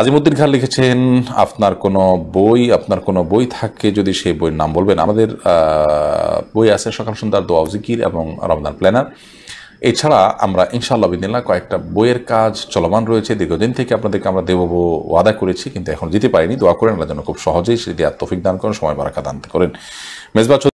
আজিমুদ্দিন খান লিখেছেন আপনার কোনো বই আপনার কোনো বই থাকে যদি সেই বইয়ের নাম বলবেন আমাদের বই আছে সকাল সন্ধ্যার দোয়া জিকির এবং রমদান প্ল্যানার এছাড়া আমরা ইনশাআল্লাহ বিদিনা কয়েকটা বইয়ের কাজ চলমান রয়েছে দীর্ঘদিন থেকে আপনাদেরকে আমরা দেব ওয়াদা করেছি কিন্তু এখন যেতে পারিনি দোয়া করেন আমরা যেন খুব সহজেই সেটি আর দান করেন সময় বারাকা দান করেন মেজবা